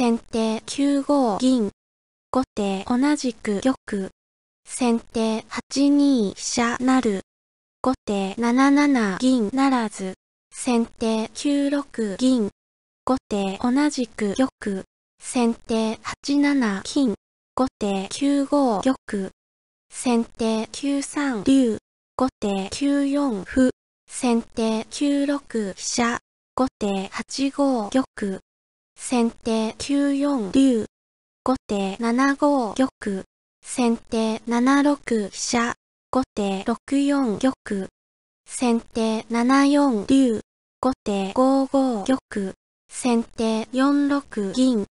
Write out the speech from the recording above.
先手9五銀。後手同じく玉。先手8二飛車なる。後手7七銀ならず。先手9六銀。後手同じく玉。先手8七金。後手9五玉。先手9三竜。後手9四歩。先手9六飛車。後手8五玉。先手9四竜。後手7五玉。先手7六飛車。後手6四玉。先手7四竜。後手5五玉。先手4六銀。